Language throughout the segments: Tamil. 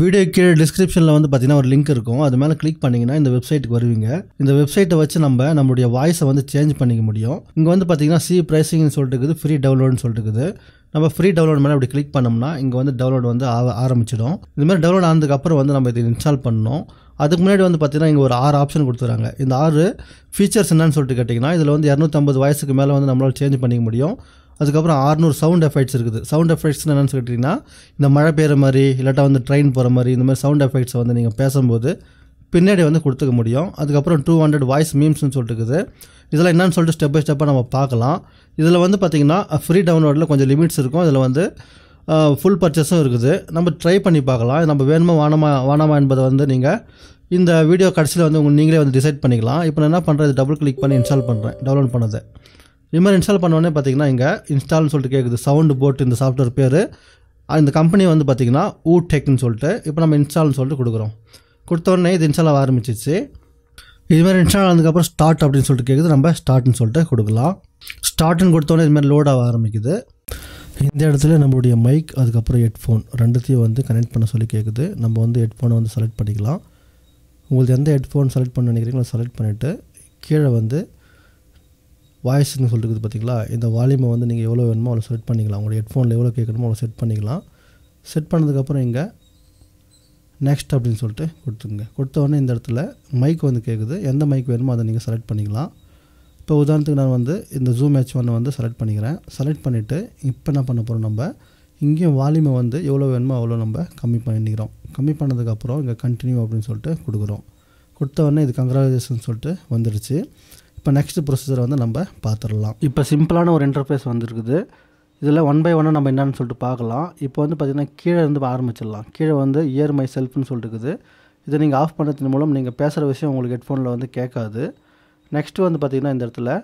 வீடியோ கீழே டிஸ்கிரிப்ஷனில் வந்து பார்த்தீங்கன்னா ஒரு லிங்க் இருக்கும் அது மேலே கிளிக் பண்ணிங்கன்னா இந்த வெப்சைட்டுக்கு வருவீங்க இந்த வெப்சைட்டை வச்சு நம்ம நம்மளுடைய வாய்ஸை வந்து சேஞ்ச் பண்ணிக்க முடியும் இங்கே வந்து பார்த்தீங்கன்னா சி ப்ரைஸிங்னு சொல்லிட்டு இருக்குது ஃப்ரீ டவுன்லோடுன்னு சொல்லிட்டு இருக்குது நம்ம ஃப்ரீ டவுன்லோட் மேலே அப்படி கிளிக் பண்ணோம்னா இங்கே வந்து டவுன்லோட் வந்து ஆரம்பிச்சிடும் இதுமாதிரி டவுன்லோட் ஆனதுக்கப்புறம் வந்து நம்ம இதை இன்ஸ்டால் பண்ணணும் அதுக்கு முன்னாடி வந்து பார்த்தீங்கன்னா இங்கே ஒரு ஆறு ஆப்ஷன் கொடுத்துறாங்க இந்த ஆறு ஃபீச்சர்ஸ் என்னன்னு சொல்லிட்டு கேட்டிங்கன்னா இதில் வந்து இரநூத்தம்பது வயசுக்கு மேலே வந்து நம்மளால் சேஞ்ச் பண்ணிக்க முடியும் அதுக்கப்புறம் ஆறுநூறு சவுண்ட் எஃபெக்ட்ஸ் இருக்குது சவுண்ட் எஃபெக்ட்ஸ் என்னென்னு கேட்டிங்கன்னா இந்த மழை பெய்கிற மாதிரி இல்லாட்டா வந்து ட்ரெயின் போகிற மாதிரி இந்த மாதிரி சவுண்ட் எஃபெக்ட்ஸை வந்து நீங்கள் பேசும்போது பின்னாடி வந்து கொடுத்துக்க முடியும் அதுக்கப்புறம் டூ ஹண்ட்ரட் வாய்ஸ் மீம்ஸ்னு சொல்லிட்டு இருக்குது இதெல்லாம் என்னென்னு சொல்லிட்டு ஸ்டெப் பை ஸ்டெப்பாக நம்ம பார்க்கலாம் இதில் வந்து பார்த்திங்கன்னா ஃப்ரீ டவுன்லோடில் கொஞ்சம் லிமிட்ஸ் இருக்கும் இதில் வந்து ஃபுல் பர்ச்சேஸும் இருக்குது நம்ம ட்ரை பண்ணி பார்க்கலாம் நம்ம வேணுமா வானமா வானமா என்பதை வந்து நீங்கள் இந்த வீடியோ கடைசியில் வந்து உங்கள் நீங்களே வந்து டிசைட் பண்ணிக்கலாம் இப்போ நான் என்ன பண்ணுறது டபுள் கிளிக் பண்ணி இன்ஸ்டால் பண்ணுறேன் டவுன்லோட் பண்ணதை இது மாதிரி இன்ஸ்டால் பண்ணோடனே பார்த்தீங்கன்னா இங்கே இன்ஸ்டால்னு சொல்லிட்டு கேட்குது சவுண்டு போட்டு இந்த சாஃப்ட்வேர் பேர் இந்த கம்பெனி வந்து பார்த்திங்கன்னா ஊ டெக்னு சொல்லிட்டு இப்போ நம்ம இன்ஸ்டால்னு சொல்லிட்டு கொடுக்குறோம் கொடுத்தோடனே இது இன்ஸ்டால் ஆக ஆரம்பிச்சிச்சு இது மாதிரி இன்ஸ்டால் ஆனதுக்கப்புறம் ஸ்டார்ட் அப்படின்னு சொல்லிட்டு கேட்குது நம்ம ஸ்டார்ட்னு சொல்லிட்டு கொடுக்கலாம் ஸ்டார்ட்னு கொடுத்தோடனே இது மாதிரி லோட் ஆக ஆரம்பிக்குது இந்த இடத்துல நம்மளுடைய மைக் அதுக்கப்புறம் ஹெட்ஃபோன் ரெண்டுத்தையும் வந்து கனெக்ட் பண்ண சொல்லி கேட்குது நம்ம வந்து ஹெட்ஃபோனை வந்து செலக்ட் பண்ணிக்கலாம் உங்களுக்கு எந்த ஹெட்ஃபோன் செலக்ட் பண்ண நினைக்கிறீங்களோ செலக்ட் பண்ணிவிட்டு கீழே வந்து வாய்ஸ்னு சொல்லிருக்குது பார்த்திங்களா இந்த வால்யூமை வந்து நீங்கள் எவ்வளோ வேணுமோ அவ்வளோ செட் பண்ணிக்கலாம் உங்களோட ஹெட்ஃபோனில் எவ்வளோ கேட்கணுமோ அவ்வளோ செட் பண்ணிக்கலாம் செட் பண்ணதுக்கப்புறம் இங்கே நெக்ஸ்ட் அப்படின்னு சொல்லிட்டு கொடுத்துங்க கொடுத்தவொடனே இந்த இடத்துல மைக் வந்து கேட்குது எந்த மைக் வேணுமோ அதை நீங்கள் செலக்ட் பண்ணிக்கலாம் இப்போ உதாரணத்துக்கு நான் வந்து இந்த ஜூம் ஹெச் ஒன்னை வந்து செலக்ட் பண்ணிக்கிறேன் செலக்ட் பண்ணிவிட்டு இப்போ என்ன பண்ண போகிறோம் நம்ம இங்கேயும் வால்யூமை வந்து எவ்வளோ வேணுமோ அவ்வளோ நம்ம கம்மி பண்ணிக்கிறோம் கம்மி பண்ணதுக்கப்புறம் இங்கே கண்டினியூ அப்படின்னு சொல்லிட்டு கொடுக்குறோம் கொடுத்தவொடனே இது கங்க்ராச்சுலேஷன் சொல்லிட்டு வந்துடுச்சு இப்போ நெக்ஸ்ட் ப்ரொசீஜரை வந்து நம்ம பார்த்துடலாம் இப்போ சிம்பிளான ஒரு இன்டர்ஃபேஸ் வந்துருக்குது இதில் ஒன் பை ஒன்னாக நம்ம என்னென்னு சொல்லிட்டு பார்க்கலாம் இப்போ வந்து பார்த்திங்கன்னா கீழே இருந்து ஆரம்பிச்சிடலாம் கீழே வந்து இயர் மை செல்ஃப்னு சொல்லிட்டுருக்குது இதை நீங்கள் ஆஃப் பண்ணுறதன் மூலம் நீங்கள் பேசுகிற விஷயம் உங்களுக்கு ஹெட்ஃபோனில் வந்து கேட்காது நெக்ஸ்ட்டு வந்து பார்த்திங்கன்னா இந்த இடத்துல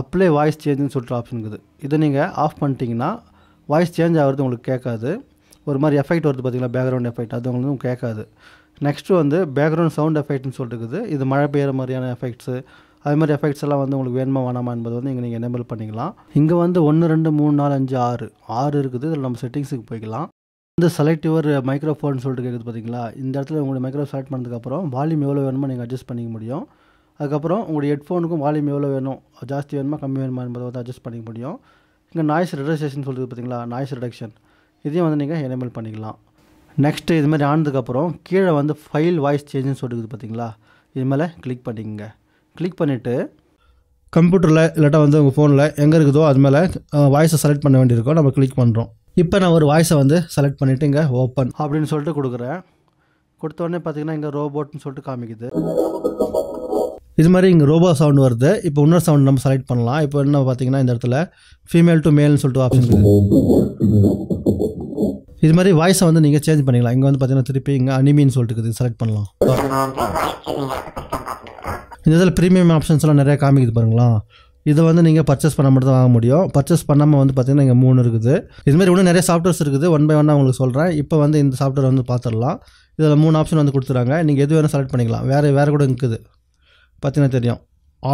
அப்ளை வாய்ஸ் சேஞ்சுன்னு சொல்லிட்டு ஆப்ஷன் இருக்குது இதை நீங்கள் ஆஃப் பண்ணிட்டீங்கன்னா வாய்ஸ் சேஞ்ச் ஆகிறது உங்களுக்கு கேட்காது ஒரு மாதிரி எஃபெக்ட் வருது பார்த்திங்களா பேக்ரவுண்ட் எஃபெக்ட் அது உங்களுக்கு கேட்காது நெக்ஸ்ட்டு வந்து பேக்ரவுண்ட் சவுண்ட் எஃபெக்ட்னு சொல்லிட்டு இருக்குது இது மழை பெய்கிற மாதிரியான எஃபெக்ட்ஸு அது மாதிரி எஃபெக்ட்ஸ் எல்லாம் வந்து உங்களுக்கு வேணுமா வேணாமா என்பது வந்து இங்கே நீங்கள் எனேபிள் பண்ணிக்கலாம் இங்கே வந்து ஒன்று ரெண்டு மூணு நாலு அஞ்சு ஆறு ஆறு இருக்குது இதில் நம்ம செட்டிங்ஸுக்கு போய்க்கலாம் இந்த வந்து செலக்டிவர் மைக்ரோஃபோன் சொல்லிட்டு கேட்குது பார்த்தீங்களா இந்த இடத்துல உங்களுடைய மைக்ரோ செலக்ட் பண்ணதுக்கப்புறம் வால்யூம் எவ்வளோ வேணுமோ நீங்கள் அட்ஜஸ்ட் பண்ணிக்க முடியும் அதுக்கப்புறம் உங்களுடைய ஹெட்ஃபோனுக்கும் வால்யூம் எவ்வளோ வேணும் ஜாஸ்தி வேணுமா கம்மி வேணுமா என்பதை வந்து அட்ஜஸ்ட் பண்ணிக்க முடியும் இங்கே நாய்ஸ் ரிடக்ஷேஷன் சொல்லுது பார்த்தீங்களா நாய்ஸ் ரிடக்ஷன் இதையும் வந்து நீங்கள் எனேபிள் பண்ணிக்கலாம் நெக்ஸ்ட்டு இது மாதிரி ஆனதுக்கப்புறம் கீழே வந்து ஃபைல் வாய்ஸ் சேஞ்சுன்னு சொல்லிருக்குது பார்த்தீங்களா இது மேலே கிளிக் பண்ணிக்கங்க கிளிக் பண்ணிவிட்டு கம்ப்யூட்டரில் இல்லாட்டா வந்து உங்கள் ஃபோனில் எங்கே இருக்குதோ அது மேலே வாய்ஸை செலக்ட் பண்ண வேண்டியிருக்கோ நம்ம கிளிக் பண்ணுறோம் இப்போ நான் ஒரு வாய்ஸை வந்து செலக்ட் பண்ணிவிட்டு இங்கே ஓப்பன் அப்படின்னு சொல்லிட்டு கொடுக்குறேன் கொடுத்த உடனே பார்த்தீங்கன்னா இங்கே ரோபோட்னு சொல்லிட்டு காமிக்குது இது மாதிரி இங்கே ரோபோ சவுண்ட் வருது இப்போ இன்னொரு சவுண்ட் நம்ம செலக்ட் பண்ணலாம் இப்போ என்ன பார்த்தீங்கன்னா இந்த இடத்துல ஃபீமேல் டு மேல்னு சொல்லிட்டு ஆப்ஷன் இருக்குது இது மாதிரி வாய்ஸை வந்து நீங்கள் சேஞ்ச் பண்ணிக்கலாம் இங்கே வந்து பார்த்தீங்கன்னா திருப்பி இங்கே அனிமின்னு சொல்லிட்டு இருக்குது செலக்ட் பண்ணலாம் இந்த இதில் ப்ரீமியம் ஆப்ஷன்ஸ்லாம் நிறைய காமிக்குது பாருங்களா இதை வந்து நீங்கள் பர்ச்சேஸ் பண்ண மட்டும் தான் வாங்க முடியும் பர்ச்சேஸ் பண்ணாமல் வந்து பார்த்திங்கன்னா இங்கே மூணு இருக்குது இதுமாதிரி இன்னும் நிறைய சாஃப்ட்வேர்ஸ் இருக்குது ஒன் பை ஒன்னாக உங்களுக்கு சொல்கிறேன் இப்போ வந்து இந்த சாஃப்ட்வேர் வந்து பார்த்துடலாம் இதில் மூணு ஆப்ஷன் வந்து கொடுத்துறாங்க நீங்கள் எது வேணும் செலக்ட் பண்ணிக்கலாம் வேறு வேறு கூட இருக்குது பார்த்தீங்கன்னா தெரியும்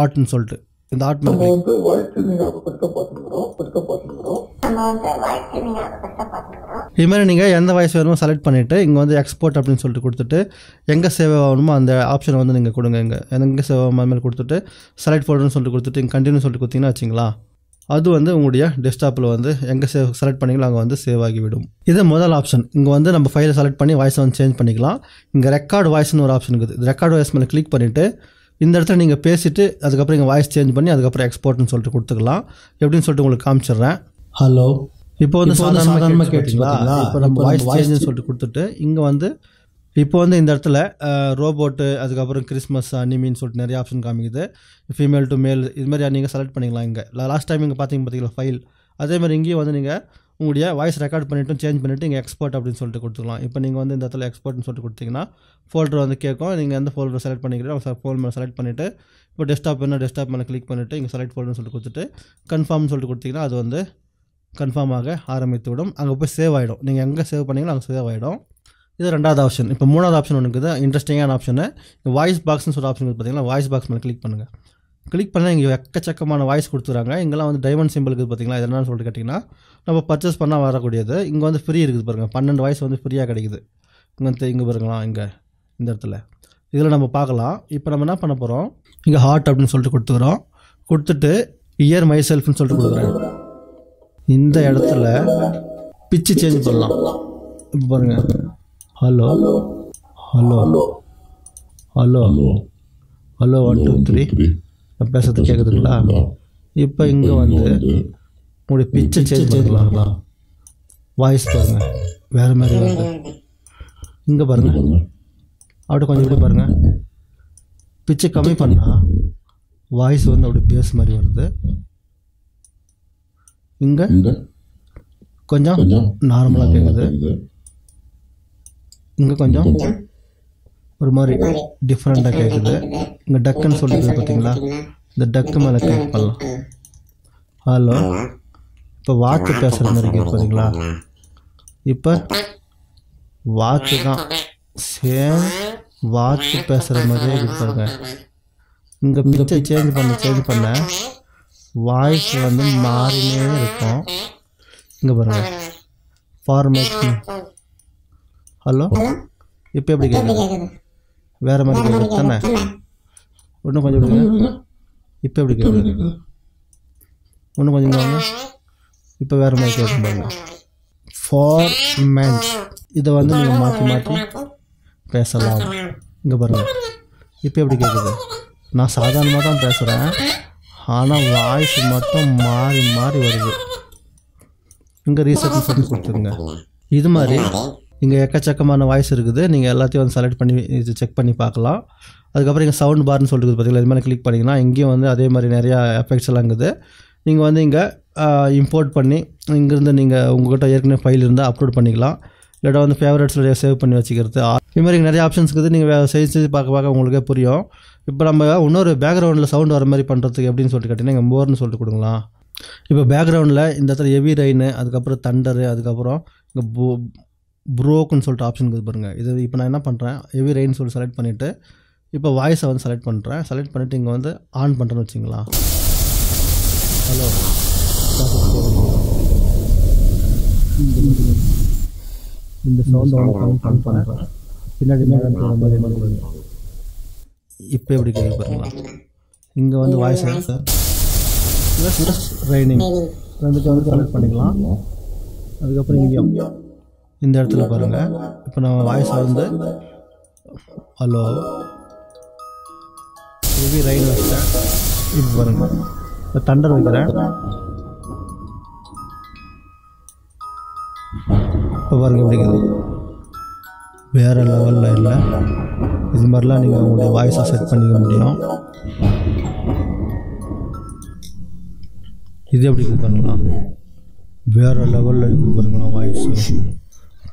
ஆர்ட்னு சொல்லிட்டு இந்த ஆர்ட் இது மாதிரி நீங்கள் எந்த வாய்ஸ் வேணுமோ செலக்ட் பண்ணிவிட்டு இங்கே வந்து எக்ஸ்போர்ட் அப்படின்னு சொல்லிட்டு கொடுத்துட்டு எங்கே சேவ் ஆகணுமோ அந்த ஆப்ஷனை வந்து நீங்கள் கொடுங்க இங்கே எங்கே சேவை மாதிரி மாதிரி கொடுத்துட்டு செலக்ட் போடுறோன்னு சொல்லிட்டு கொடுத்துட்டு இங்கே கண்டினியூ சொல்லிட்டு கொடுத்தீங்கன்னா வச்சிங்களா அது வந்து உங்களுடைய டெஸ்க்டாப்பில் வந்து எங்கே சேவ் செலக்ட் பண்ணிங்களோ அங்கே வந்து சேவ் ஆகிவிடும் இது முதல் ஆப்ஷன் இங்கே வந்து நம்ம ஃபைலை செலக்ட் பண்ணி வாய்ஸை வந்து சேஞ்ச் பண்ணிக்கலாம் இங்கே ரெக்கார்டு வாய்ஸ்னு ஒரு ஆப்ஷன் இருக்குது ரெக்கார்டு வாய்ஸ் மேலே கிளிக் பண்ணிவிட்டு இந்த இடத்துல நீங்கள் பேசிவிட்டு அதுக்கப்புறம் இங்கே வாய்ஸ் சேஞ்ச் பண்ணி அதுக்கப்புறம் எக்ஸ்போர்ட்னு சொல்லிட்டு கொடுத்துக்கலாம் எப்படின்னு சொல்லிட்டு உங்களுக்கு காமிச்சிடுறேன் ஹலோ இப்போ வந்து சாதாரணமாக இப்போ வாய்ஸ் சொல்லிட்டு கொடுத்துட்டு இங்கே வந்து இப்போ வந்து இந்த இடத்துல ரோபோட்டு அதுக்கப்புறம் கிறிஸ்மஸ் அனிமின்னு சொல்லிட்டு நிறைய ஆப்ஷன் காமிக்குது ஃபீமேல் டு மேல் இது மாதிரி நீங்கள் செலக்ட் பண்ணிக்கலாம் இங்கே லாஸ்ட் டைம் இங்கே பார்த்திங்க பார்த்தீங்களா ஃபைல் அதே மாதிரி இங்கேயும் வந்து நீங்கள் உங்களுடைய வாய்ஸ் ரெக்கார்ட் பண்ணிவிட்டு சேஞ்ச் பண்ணிவிட்டு இங்கே எக்ஸ்பர்ட் அப்படின்னு சொல்லிட்டு கொடுத்துக்கலாம் இப்போ நீங்கள் வந்து இந்த இடத்துல எக்ஸ்பர்ட்னு சொல்லிட்டு கொடுத்தீங்கன்னா ஃபோல்டர் வந்து கேட்கும் நீங்கள் எந்த ஃபோல்டர் செலக்ட் பண்ணிக்கிறீங்களோ அவங்க மேலே செலக்ட் பண்ணிவிட்டு இப்போ டெஸ்க்டாப் என்ன டெஸ்க்டாப் மேலே கிளிக் பண்ணிவிட்டு இங்கே செலக்ட் ஃபோல்டர்னு சொல்லிட்டு கொடுத்துட்டு கன்ஃபார்ம்னு சொல்லிட்டு கொடுத்தீங்கன்னா அது வந்து கன்ஃபார்மாக ஆரம்பித்துவிடும் அங்கே போய் சேவ் ஆகிடும் நீங்கள் எங்கே சேவ் பண்ணிங்களோ அங்கே சேவ் ஆகிடும் இது ரெண்டாவது ஆப்ஷன் இப்போ மூணாவது ஆப்ஷன் ஒன்று இருக்குது இன்ட்ரெஸ்டிங்கான ஆப்ஷனு வாய்ஸ் பாக்ஸ்னு சொல்கிற ஆப்ஷன் பார்த்தீங்கன்னா வாய்ஸ் பாக்ஸ் மேலே கிளிக் பண்ணுங்கள் கிளிக் பண்ணால் இங்கே எக்கச்சக்கமான வாய்ஸ் கொடுத்துறாங்க இங்கெல்லாம் வந்து டைமண்ட் சிம்பிள் இருக்குது பார்த்தீங்களா என்னென்னு சொல்லிட்டு கேட்டிங்கன்னா நம்ம பர்ச்சேஸ் பண்ணால் வரக்கூடியது இங்கே வந்து ஃப்ரீ இருக்குது பாருங்கள் பன்னெண்டு வாய்ஸ் வந்து ஃப்ரீயாக கிடைக்குது இங்கே வந்து இங்கே பாருங்களா இங்கே இந்த இடத்துல இதில் நம்ம பார்க்கலாம் இப்போ நம்ம என்ன பண்ண போகிறோம் இங்கே ஹார்ட் அப்படின்னு சொல்லிட்டு கொடுத்துக்கிறோம் கொடுத்துட்டு இயர் மை செல்ஃப்னு சொல்லிட்டு கொடுக்குறேன் இந்த இடத்துல பிச்சு சேஞ்ச் பண்ணலாம் இப்போ பாருங்கள் hello hello hello hello one two three நான் பேசுறது கேட்குதுங்களா இப்போ இங்கே வந்து உங்களுடைய பிச்சை சேஞ்ச் பண்ணிக்கலாம் வாய்ஸ் பாருங்கள் வேறு மாதிரி வருது இங்கே பாருங்கள் அப்படியே கொஞ்சம் கூட பாருங்கள் பிச்சை கம்மி பண்ணால் வாய்ஸ் வந்து அப்படி பேசு மாதிரி வருது இங்கே கொஞ்சம் நார்மலாக கேட்குது இங்கே கொஞ்சம் ஒரு மாதிரி டிஃப்ரெண்ட்டாக கேட்குது இங்கே டக்குன்னு சொல்லிட்டு பாத்தீங்களா இந்த டக்கு மேலே கேக் பண்ணலாம் ஹலோ இப்போ வாக்கு பேசுகிற மாதிரி கேட்கு பார்த்தீங்களா இப்போ வாத்து தான் சேம் வாக்கு பேசுகிற மாதிரியே இருக்குது இங்க இங்கே சேஞ்ச் பண்ண சேஞ்ச் பண்ண வாய்ஸ் வந்து மாறினே இருக்கும் இங்கே பாருங்கள் ஃபார்மேட் ஹலோ இப்போ எப்படி கேட்குது வேறு மாதிரி கேட்குது தானே இன்னும் கொஞ்சம் விடுங்க இப்போ எப்படி கேட்குது இன்னும் கொஞ்சம் வாங்க இப்போ வேறு மாதிரி கேட்கும் பாருங்க மேன்ஸ் இதை வந்து நீங்கள் மாற்றி மாற்றி பேசலாம் இங்கே பாருங்கள் இப்போ எப்படி கேட்குது நான் சாதாரணமாக தான் பேசுகிறேன் ஆனால் வாய்ஸ் மட்டும் மாறி மாறி வருது இங்கே ரீசெட் பண்ணி கொடுத்துருங்க இது மாதிரி இங்கே எக்கச்சக்கமான வாய்ஸ் இருக்குது நீங்கள் எல்லாத்தையும் வந்து செலக்ட் பண்ணி இது செக் பண்ணி பார்க்கலாம் அதுக்கப்புறம் இங்கே சவுண்ட் பார்னு சொல்லிட்டு பார்த்தீங்களா இது மாதிரி கிளிக் பண்ணிங்கன்னா இங்கேயும் வந்து அதே மாதிரி நிறையா எஃபெக்ட்ஸ் எல்லாம் இருக்குது நீங்கள் வந்து இங்கே இம்போர்ட் பண்ணி இங்கேருந்து நீங்கள் உங்கள்கிட்ட ஏற்கனவே ஃபைல் இருந்தால் அப்லோட் பண்ணிக்கலாம் இல்லாட்டா வந்து ஃபேவரட்ஸில் சேவ் பண்ணி வச்சுக்கிறது இது மாதிரி நிறைய ஆப்ஷன்ஸ் இருக்குது நீங்கள் செஞ்சு பார்க்க பார்க்க உங்களுக்கே புரியும் இப்போ நம்ம இன்னொரு பேக்ரவுண்டில் சவுண்ட் வர மாதிரி பண்ணுறதுக்கு எப்படின்னு சொல்லிட்டு கேட்டிங்கன்னா எங்கள் மோர்னு சொல்லிட்டு கொடுங்களா இப்போ பேக்ரவுண்டில் இந்த இடத்துல ஹெவி ரெயின் அதுக்கப்புறம் தண்டரு அதுக்கப்புறம் இங்கே போ ப்ரோக்குன்னு சொல்லிட்டு ஆப்ஷன் இருக்குது பாருங்கள் இது இப்போ நான் என்ன பண்ணுறேன் ஹெவி ரெயின் சொல்லி செலக்ட் பண்ணிவிட்டு இப்போ வாய்ஸை வந்து செலக்ட் பண்ணுறேன் செலக்ட் பண்ணிவிட்டு இங்கே வந்து ஆன் பண்ணுறேன்னு வச்சிங்களா ஹலோ இந்த சவுண்ட் பண்ணுறேன் பின்னாடி இப்போ எப்படி கேட்க பாருங்களா இங்கே வந்து வாய்ஸ் சார் ப்ளஸ் ப்ளஸ் ரைனிங் ரெண்டுக்கு வந்து கனெக்ட் பண்ணிக்கலாம் அதுக்கப்புறம் இங்கே இந்த இடத்துல பாருங்கள் இப்போ நம்ம வாய்ஸ் வந்து ஹலோ ஹெவி ரைன் வச்சேன் இப்போ பாருங்கள் இப்போ தண்டர் வைக்கிறேன் இப்போ பாருங்கள் எப்படி வேறு லெவலில் இல்லை இது மாதிரிலாம் நீங்கள் உங்களுடைய வாய்ஸை செட் பண்ணிக்க முடியும் இது எப்படி பாருங்களா வேறு லெவலில் இருக்குது பாருங்களா வாய்ஸ்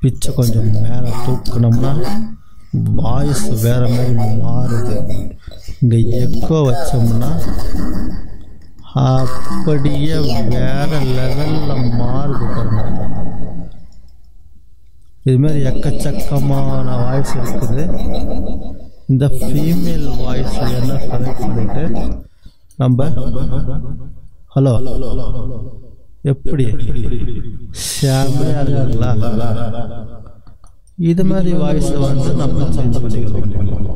பிச்சை கொஞ்சம் மேலே தூக்கினோம்னா வாய்ஸ் வேறு மாதிரி மாறுது இங்கே எக்கோ வச்சோம்னா அப்படியே வேறு லெவலில் மாறு இது மாதிரி எக்கச்சக்கமான வாய்ஸ் இருக்குது இந்த ஃபீமேல் வாய்ஸ் என்ன செலக்ட் பண்ணிட்டு நம்ம ஹலோ எப்படி இருக்குங்களா இது மாதிரி வாய்ஸ் வந்து நம்ம சேஞ்ச் பண்ணிக்கலாம்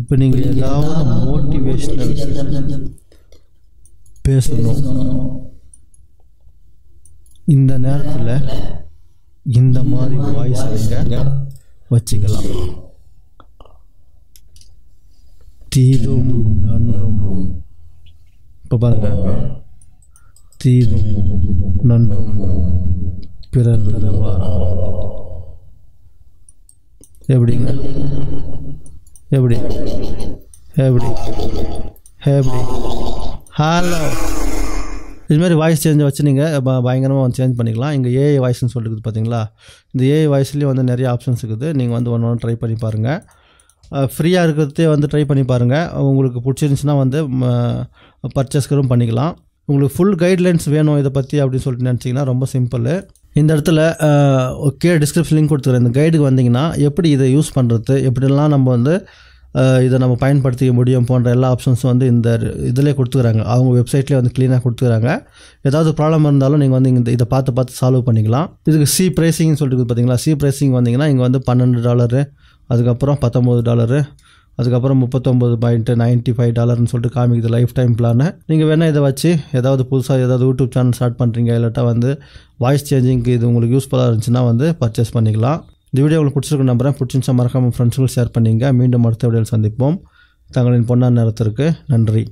இப்போ நீங்கள் ஏதாவது மோட்டிவேஷ்னல் பேசணும் இந்த நேரத்தில் இந்த மாதிரி வாய்ஸ் அவங்க வச்சுக்கலாம் தீதும் நன்றும் இப்போ பாருங்க தீதும் நன்றும் பிறர் எப்படிங்க எப்படி எப்படி எப்படி ஹலோ இதுமாரி வாய்ஸ் சேஞ்சை வச்சு நீங்கள் பயங்கரமாக வந்து சேஞ்ச் பண்ணிக்கலாம் இங்கே ஏஐ வாய்ஸ்ன்னு சொல்லிருக்குது பார்த்தீங்களா இந்த ஏஐ வாய்ஸ்லேயும் வந்து நிறைய ஆப்ஷன்ஸ் இருக்குது நீங்கள் வந்து ஒன்று ஒன்று ட்ரை பண்ணி பாருங்கள் ஃப்ரீயாக இருக்கிறதே வந்து ட்ரை பண்ணி பாருங்கள் உங்களுக்கு பிடிச்சிருந்துச்சின்னா வந்து பர்ச்சேஸ்கரும் பண்ணிக்கலாம் உங்களுக்கு ஃபுல் கைட்லைன்ஸ் வேணும் இதை பற்றி அப்படின்னு சொல்லிட்டு நினச்சிங்கன்னா ரொம்ப சிம்பிள் இந்த இடத்துல கே டிஸ்கிரிப்ஷன் லிங்க் கொடுத்துருக்கேன் இந்த கைடுக்கு வந்தீங்கன்னா எப்படி இதை யூஸ் பண்ணுறது எப்படிலாம் நம்ம வந்து இதை நம்ம பயன்படுத்திக்க முடியும் போன்ற எல்லா ஆப்ஷன்ஸும் வந்து இந்த இதிலே கொடுத்துக்கிறாங்க அவங்க வெப்சைட்லேயே வந்து க்ளீனாக கொடுத்துக்கிறாங்க ஏதாவது ப்ராப்ளம் இருந்தாலும் நீங்கள் வந்து இந்த இதை பார்த்து பார்த்து சால்வ் பண்ணிக்கலாம் இதுக்கு சி ப்ரைஸிங்னு சொல்லிட்டு பார்த்தீங்களா சி ப்ரைஸிங் வந்தீங்கன்னா இங்கே வந்து பன்னெண்டு டாலரு அதுக்கப்புறம் பத்தொம்போது டாலரு அதுக்கப்புறம் முப்பத்தொம்பது பாயிண்ட்டு நைன்ட்டி ஃபைவ் டாலர்னு சொல்லிட்டு காமிக்குது லைஃப் டைம் பிளானு நீங்கள் வேணால் இதை வச்சு ஏதாவது புதுசாக ஏதாவது யூடியூப் சேனல் ஸ்டார்ட் பண்ணுறீங்க இல்லாட்டா வந்து வாய்ஸ் சேஞ்சிங்க்கு இது உங்களுக்கு யூஸ்ஃபுல்லாக இருந்துச்சுன்னா வந்து பர்ச்சேஸ் பண்ணிக்கலாம் இந்த வீடியோ உங்களுக்கு பிடிச்சிருக்க நம்பரை பிடிச்சிருந்தா மறக்காமல் ஃப்ரெண்ட்ஸுகள் ஷேர் பண்ணிங்க மீண்டும் அடுத்த வீடியோவில் சந்திப்போம் தங்களின் பொன்னான நேரத்திற்கு நன்றி